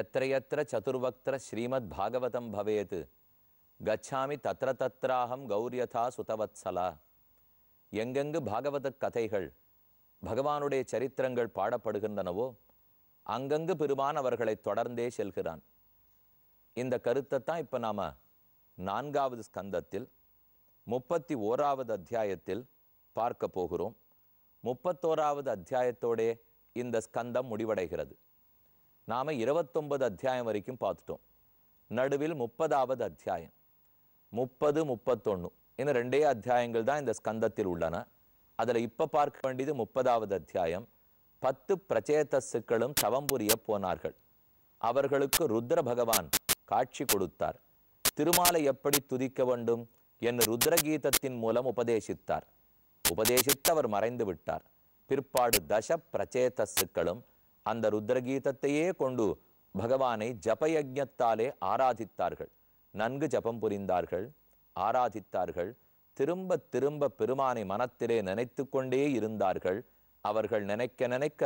எத்திர எத்திர சதுர்வக்திர ஸ்ரீமத் பாகவதம் பவேத் கச்சாமி தத்ர தத்ராஹம் கௌரியதா சுதவத்சலா எங்கெங்கு பாகவத கதைகள் பகவானுடைய சரித்திரங்கள் பாடப்படுகின்றனவோ அங்கங்கு பெருமான் அவர்களை தொடர்ந்தே செல்கிறான் இந்த கருத்தை தான் இப்போ நாம் நான்காவது ஸ்கந்தத்தில் முப்பத்தி ஓராவது அத்தியாயத்தில் பார்க்க போகிறோம் முப்பத்தோராவது அத்தியாயத்தோடே இந்த ஸ்கந்தம் முடிவடைகிறது நாம் இருபத்தொன்பது அத்தியாயம் வரைக்கும் பார்த்துட்டோம் நடுவில் முப்பதாவது அத்தியாயம் முப்பது முப்பத்தொன்று இன்னும் ரெண்டே அத்தியாயங்கள் தான் இந்த ஸ்கந்தத்தில் உள்ளன அதில் இப்போ பார்க்க வேண்டியது முப்பதாவது அத்தியாயம் பத்து பிரச்சேதஸுக்களும் தவம் புரிய போனார்கள் அவர்களுக்கு ருத்ர பகவான் காட்சி கொடுத்தார் திருமாலை எப்படி துதிக்க வேண்டும் என்று ருத்ரகீதத்தின் மூலம் உபதேசித்தார் உபதேசித்தவர் மறைந்து விட்டார் பிற்பாடு தச பிரச்சேதஸுக்களும் அந்த ருத்ரகீதத்தையே கொண்டு பகவானை ஜபயஜத்தாலே ஆராதித்தார்கள் நன்கு ஜபம் புரிந்தார்கள் ஆராதித்தார்கள் திரும்ப திரும்ப பெருமானை மனத்திலே நினைத்து கொண்டே இருந்தார்கள் அவர்கள் நினைக்க நினைக்க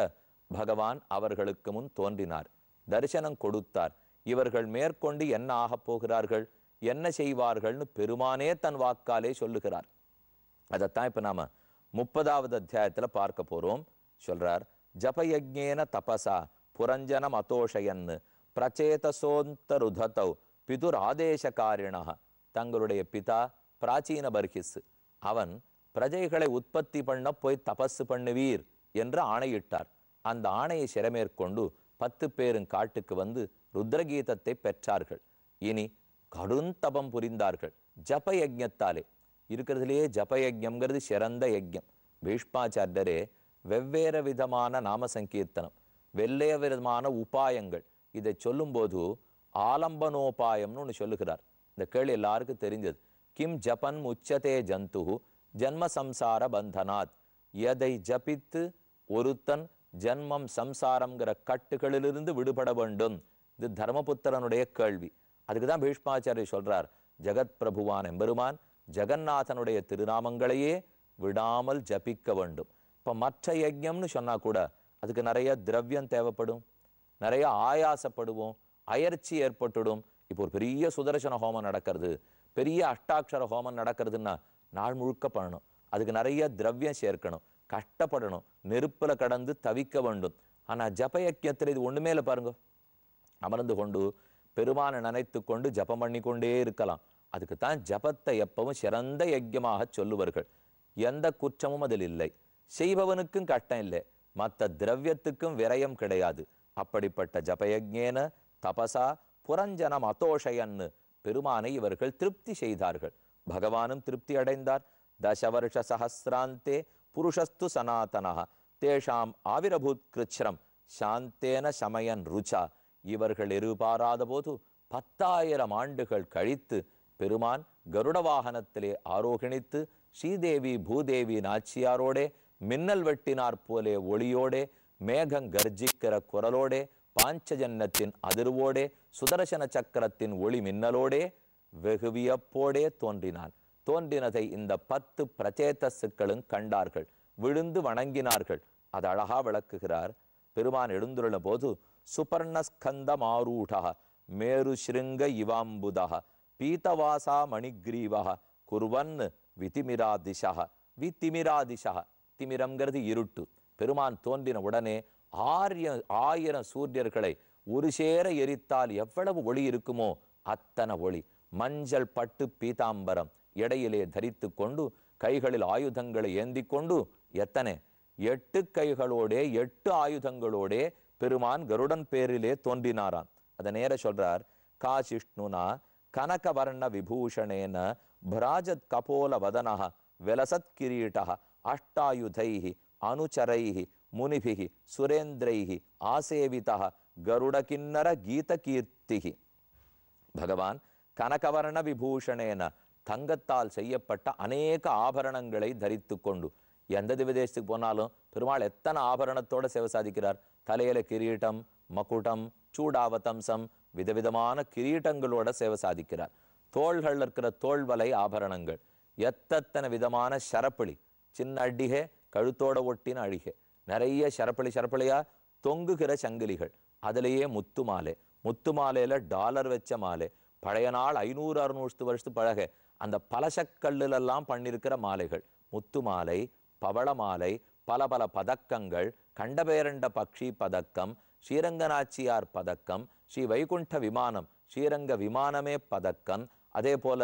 பகவான் அவர்களுக்கு முன் தோன்றினார் தரிசனம் கொடுத்தார் இவர்கள் மேற்கொண்டு என்ன ஆகப் போகிறார்கள் என்ன செய்வார்கள்னு பெருமானே தன் வாக்காலே சொல்லுகிறார் அதைத்தான் இப்போ நாம் முப்பதாவது அத்தியாயத்தில் பார்க்க போகிறோம் சொல்கிறார் ஜபயஜேன தபசா புரஞ்சனம் அத்தோஷயன் பிரச்சேதசோந்தருதத்தவ் பிதுர் ஆதேசகாரிணா தங்களுடைய பிதா பிராச்சீன பர்கிஸ் அவன் பிரஜைகளை உற்பத்தி பண்ண போய் தபஸ் பண்ணுவீர் என்று ஆணையிட்டார் அந்த ஆணையை சிறமேற்கொண்டு பத்து பேரும் காட்டுக்கு வந்து ருத்ரகீதத்தை பெற்றார்கள் இனி கடுந்தபம் புரிந்தார்கள் ஜப யஜத்தாலே இருக்கிறதுலேயே ஜபயஜம்ங்கிறது சிறந்த யஜ்யம் பீஷ்மாச்சாரியரே வெவ்வேறு விதமான நாம சங்கீர்த்தனம் வெள்ளைய விதமான உபாயங்கள் இதை சொல்லும்போது ஆலம்பனோபாயம்னு ஒன்று சொல்லுகிறார் இந்த கேள்வி எல்லாருக்கும் தெரிஞ்சது கிம் ஜபன் உச்சதே ஜந்து ஜன்ம சம்சார பந்தனாத் எதை ஜபித்து ஒருத்தன் ஜன்மம் சம்சாரம்ங்கிற கட்டுகளிலிருந்து விடுபட வேண்டும் இது தர்மபுத்திரனுடைய கேள்வி அதுக்கு தான் பீஷ்மாச்சாரியர் சொல்கிறார் ஜெகத் பிரபுவான் எம்பெருமான் ஜெகநாதனுடைய திருநாமங்களையே விடாமல் ஜபிக்க வேண்டும் இப்போ மற்ற யஜ்யம்னு சொன்னால் கூட அதுக்கு நிறைய திரவியம் தேவைப்படும் நிறைய ஆயாசப்படுவோம் அயற்சி ஏற்பட்டுடும் இப்போ ஒரு பெரிய சுதர்சன ஹோமம் நடக்கிறது பெரிய அஷ்டாட்சர ஹோமம் நடக்கிறதுன்னா நாள் முழுக்க பண்ணணும் அதுக்கு நிறைய திரவியம் சேர்க்கணும் கஷ்டப்படணும் நெருப்பில் கடந்து தவிக்க வேண்டும் ஆனால் ஜப யக்கியத்தில் இது ஒன்றுமேல பாருங்க அமர்ந்து கொண்டு பெருமானை நினைத்து கொண்டு ஜபம் பண்ணி கொண்டே இருக்கலாம் அதுக்குத்தான் ஜபத்தை எப்பவும் சிறந்த யஜ்யமாக சொல்லுவார்கள் எந்த குற்றமும் அதில் இல்லை செய்பவனுக்கும் கட்டம் இல்லை மற்ற திரவியத்துக்கும் விரயம் கிடையாது அப்படிப்பட்ட ஜபயஜேன தபசா புரஞ்சனம் அதோஷயன்னு பெருமானை இவர்கள் திருப்தி செய்தார்கள் பகவானும் திருப்தி அடைந்தார் தசவருஷ சஹசிராந்தே புருஷஸ்து சனாதனா தேஷாம் ஆவிரபூத் கிருச்சிரம் சாந்தேன சமயன் ருச்சா இவர்கள் எருபாராத போது பத்தாயிரம் ஆண்டுகள் கழித்து பெருமான் கருட வாகனத்திலே ஸ்ரீதேவி பூதேவி நாச்சியாரோடே மின்னல் வெட்டினார் போலே ஒளியோடே மேகம் கர்ஜிக்கிற குரலோடே பாஞ்சஜன்னத்தின் அதிர்வோடே சுதர்சன சக்கரத்தின் ஒளி மின்னலோடே வெகு வியப்போடே தோன்றினான் தோன்றினதை இந்த பத்து பிரச்சேதஸுக்களும் கண்டார்கள் விழுந்து வணங்கினார்கள் அது அழகா விளக்குகிறார் பெருமான் எழுந்துள்ள போது சுபர்ணஸ்கந்த மாரூடா மேரு ஸ்ருங்க இவாம்புதாக பீதவாசா மணிக்ரீவக குருவன் விதிமிராதிஷக வித்திமிராதிஷக திமிரங்கிறது இருட்டு பெருமான் தோன்றின உடனே ஆரிய ஆயிரம் சூரியர்களை ஒரு சேர எரித்தால் எவ்வளவு ஒளி இருக்குமோ அத்தனை ஒளி மஞ்சள் பட்டு பீதாம்பரம் இடையிலே தரித்து கொண்டு கைகளில் ஆயுதங்களை ஏந்தி கொண்டு எத்தனை எட்டு கைகளோடே எட்டு ஆயுதங்களோடே பெருமான் கருடன் பேரிலே தோன்றினாராம் அதை நேர சொல்றார் காசிஷ்ணுனா கனகவர்ண விபூஷணேன பிராஜத் கபோல வதனா வெலசத் கிரீட்டா அஷ்டாயுதை அனுச்சரை முனிபி சுரேந்திரை ஆசேவிதா கருடகிண்ணர கீதகீர்த்தி பகவான் கனகவர்ண விபூஷணேன தங்கத்தால் செய்யப்பட்ட அநேக ஆபரணங்களை தரித்து கொண்டு எந்த திவதேசத்துக்கு போனாலும் பெருமாள் எத்தனை ஆபரணத்தோட சேவை தலையில கிரீட்டம் மக்குடம் சூடாவதம்சம் விதவிதமான கிரீட்டங்களோட சேவை சாதிக்கிறார் தோள்கள் இருக்கிற தோல்வலை ஆபரணங்கள் எத்தனை விதமான சரப்பளி சின்ன அடிகே கழுத்தோட ஒட்டின அழிகே நிறைய சரப்பளி சரப்பளியா தொங்குகிற சங்கிலிகள் அதுலேயே முத்து மாலை முத்து மாலையில் டாலர் வச்ச மாலை பழைய நாள் ஐநூறு அறுநூறு வருஷத்து பழக அந்த பலசக்கல்லாம் பண்ணியிருக்கிற மாலைகள் முத்து மாலை பவள மாலை பல பல பதக்கங்கள் கண்டபேரண்ட பக்ஷி பதக்கம் ஸ்ரீரங்கநாச்சியார் பதக்கம் ஸ்ரீ வைகுண்ட விமானம் ஸ்ரீரங்க விமானமே பதக்கன் அதே போல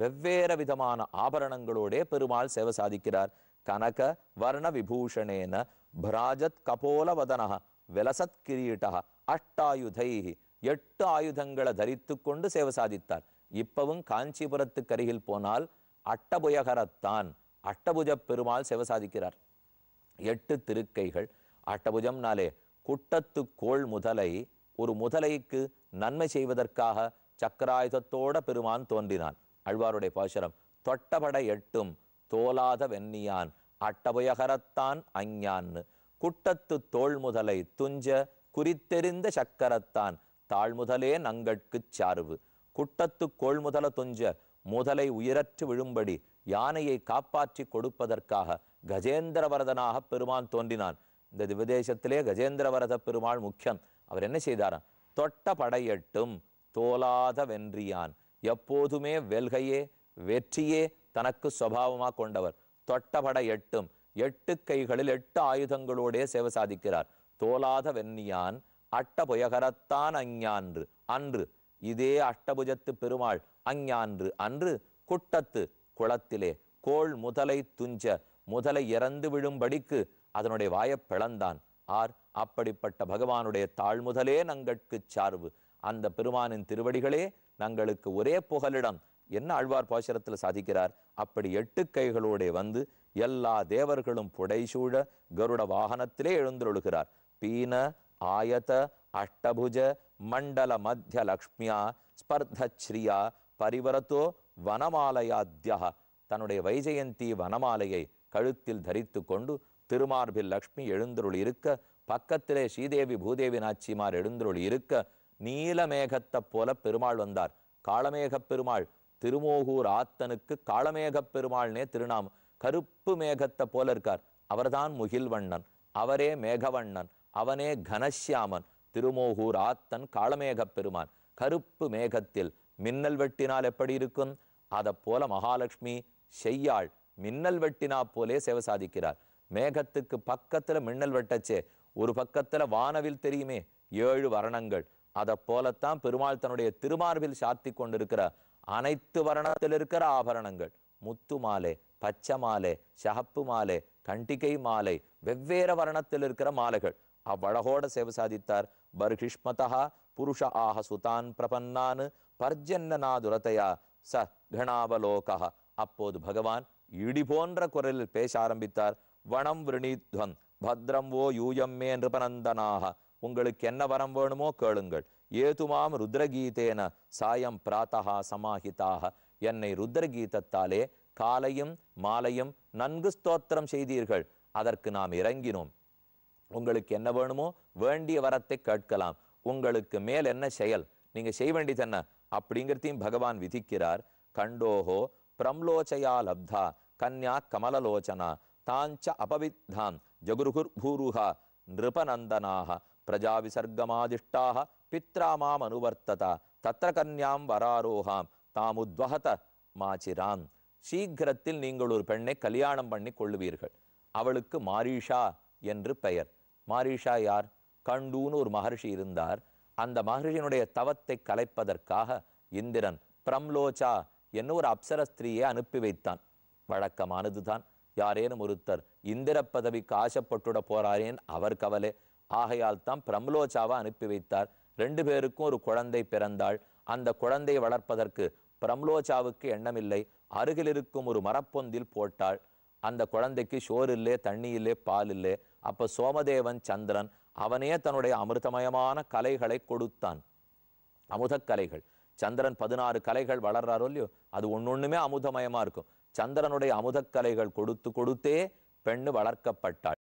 வெவ்வேறு விதமான ஆபரணங்களோடே பெருமாள் சேவை சாதிக்கிறார் கனக வர்ண விபூஷணேன பிராஜத் கபோலவதனா வெலசத் கிரீட்டா அட்டாயுதை எட்டு ஆயுதங்களை தரித்து கொண்டு சேவை சாதித்தார் இப்பவும் காஞ்சிபுரத்துக்கு அருகில் போனால் அட்டபுயகரத்தான் அட்டபுஜ பெருமாள் சேவை சாதிக்கிறார் எட்டு திருக்கைகள் அட்டபுஜம்னாலே குட்டத்து கோள் முதலை ஒரு முதலைக்கு நன்மை செய்வதற்காக சக்கராயுதத்தோட பெருமான் தோன்றினான் அழ்வாருடைய பாசுரம் தொட்டபட எட்டும் தோலாத வெண்ணியான் அட்டபுயகரத்தான் அஞ்ஞான்னு குட்டத்து தோல் முதலை துஞ்ச குறித்தெறிந்த சக்கரத்தான் தாழ்முதலே நங்கட்குச் சார்வு குட்டத்து கோள் முதல துஞ்ச முதலை உயிரற்று விழும்படி யானையை காப்பாற்றி கொடுப்பதற்காக கஜேந்திரவரதனாக பெருமான் தோன்றினான் இந்த திவதேசத்திலே கஜேந்திரவரத பெருமாள் முக்கியம் அவர் என்ன செய்தாராம் தொட்ட படையட்டும் தோலாத வென்றியான் எப்போதுமே வெல்கையே வெற்றியே தனக்கு சுவாவமாக கொண்டவர் தொட்டபட எட்டும் எட்டு கைகளில் எட்டு ஆயுதங்களோடே சேவை சாதிக்கிறார் தோலாத வென்னியான் அட்டபுயகரத்தான் அஞ்ஞான்று அன்று இதே அட்டபுஜத்து பெருமாள் அஞ்ஞான்று அன்று குட்டத்து குளத்திலே கோள் முதலை துஞ்ச முதலை இறந்து விழும்படிக்கு அதனுடைய வாயப் பிளந்தான் ஆர் அப்படிப்பட்ட பகவானுடைய தாழ்முதலே நங்கட்கு சார்பு அந்த பெருமானின் திருவடிகளே நங்களுக்கு ஒரே புகலிடம் என்ன ஆழ்வார் பாசுரத்தில் சாதிக்கிறார் அப்படி எட்டு கைகளோடே வந்து எல்லா தேவர்களும் புடைசூழ கருட வாகனத்திலே எழுந்தொழுகிறார் பீன ஆயத அஷ்டபுஜ மண்டல மத்திய லக்ஷ்மியா ஸ்பர்தஸ்ரீயா பரிவரத்தோ வனமாலயாத்யா தன்னுடைய வைஜயந்தி வனமாலையை கழுத்தில் தரித்து கொண்டு திருமார்பில் லக்ஷ்மி எழுந்தருள் இருக்க பக்கத்திலே ஸ்ரீதேவி பூதேவி நாச்சிமார் எழுந்தருள் இருக்க நீலமேகத்தைப் போல பெருமாள் வந்தார் காளமேகப் பெருமாள் திருமோகூர் ஆத்தனுக்கு காளமேகப் பெருமாள்னே திருநாம் கருப்பு மேகத்தை போல இருக்கார் அவர்தான் முகில்வண்ணன் அவரே மேகவண்ணன் அவனே கனசியாமன் திருமோகூர் ஆத்தன் காளமேகப் பெருமான் கருப்பு மேகத்தில் மின்னல் வெட்டினால் எப்படி இருக்கும் அதை போல மகாலட்சுமி செய்யாள் மின்னல் வெட்டினா போலே சேவை சாதிக்கிறார் மேகத்துக்கு பக்கத்தில் மின்னல் வெட்டச்சு ஒரு பக்கத்தில் வானவில் தெரியுமே ஏழு வர்ணங்கள் அதை போலத்தான் பெருமாள் தன்னுடைய திருமார்பில் சாத்தி கொண்டிருக்கிற அனைத்து வர்ணத்தில் இருக்கிற ஆபரணங்கள் முத்து மாலை பச்சை மாலை சகப்பு மாலை கண்டிகை மாலை வெவ்வேறு வர்ணத்தில் இருக்கிற மாலைகள் அவ்வழகோட சேவை சாதித்தார் பர்ஹிஷ்மதா புருஷ ஆஹ சுதான் பிரபன்னான் பர்ஜன்னனா துரத்தையா ச கணாவலோகா அப்போது பகவான் இடி போன்ற குரலில் பேச ஆரம்பித்தார் வனம் விருணித்வன் பத்ரம் ஓ யூயம்மே நிருபநந்தனாக உங்களுக்கு என்ன வரம் வேணுமோ கேளுங்கள் ஏதுமாம் ருத்ரகீதேன சாயம் பிராத்தகா சமாஹிதாக என்னை ருத்ரகீதத்தாலே காலையும் மாலையும் நன்கு ஸ்தோத்திரம் செய்தீர்கள் அதற்கு நாம் இறங்கினோம் உங்களுக்கு என்ன வேணுமோ வேண்டிய வரத்தை கேட்கலாம் உங்களுக்கு மேல் என்ன செயல் நீங்கள் செய்ய வேண்டியது என்ன அப்படிங்கிறதையும் பகவான் விதிக்கிறார் கண்டோஹோ பிரம்லோச்சயா லப்தா கன்யா கமலலோச்சனா தாஞ்ச அபவித்தான் ஜகுருகுர் பூருகா நிருபநந்தனாக பித்ரா மாம் அனுவர்த்தத தத்திர கன்யாம் வராரோகாம் தாமுத்வகத மாச்சிரான் சீக்கிரத்தில் நீங்கள் ஒரு பெண்ணை கல்யாணம் பண்ணி கொள்ளுவீர்கள் அவளுக்கு மாரீஷா என்று பெயர் மாரீஷா யார் கண்டூன்னு ஒரு மகர்ஷி இருந்தார் அந்த மகர்ஷியினுடைய தவத்தை கலைப்பதற்காக இந்திரன் பிரம்லோச்சா என்னும் ஒரு அப்சர ஸ்திரீயை அனுப்பி வைத்தான் வழக்கமானதுதான் யாரேனும் ஒருத்தர் இந்திர பதவிக்கு ஆசைப்பட்டுட போறாரேன் அவர் கவலை ஆகையால் தான் பிரம்லோச்சாவை அனுப்பி வைத்தார் ரெண்டு பேருக்கும் ஒரு குழந்தை பிறந்தாள் அந்த குழந்தை வளர்ப்பதற்கு பிரம்லோச்சாவுக்கு எண்ணமில்லை அருகில் இருக்கும் ஒரு மரப்பொந்தில் போட்டாள் அந்த குழந்தைக்கு ஷோர் இல்லே தண்ணி இல்லே பால் இல்லே அப்ப சோமதேவன் சந்திரன் அவனே தன்னுடைய அமிர்தமயமான கலைகளை கொடுத்தான் அமுதக்கலைகள் சந்திரன் பதினாறு கலைகள் வளர்றாரோ இல்லையோ அது ஒன்று ஒன்றுமே அமுதமயமாக இருக்கும் சந்திரனுடைய அமுதக்கலைகள் கொடுத்து கொடுத்தே பெண்ணு வளர்க்கப்பட்டாள்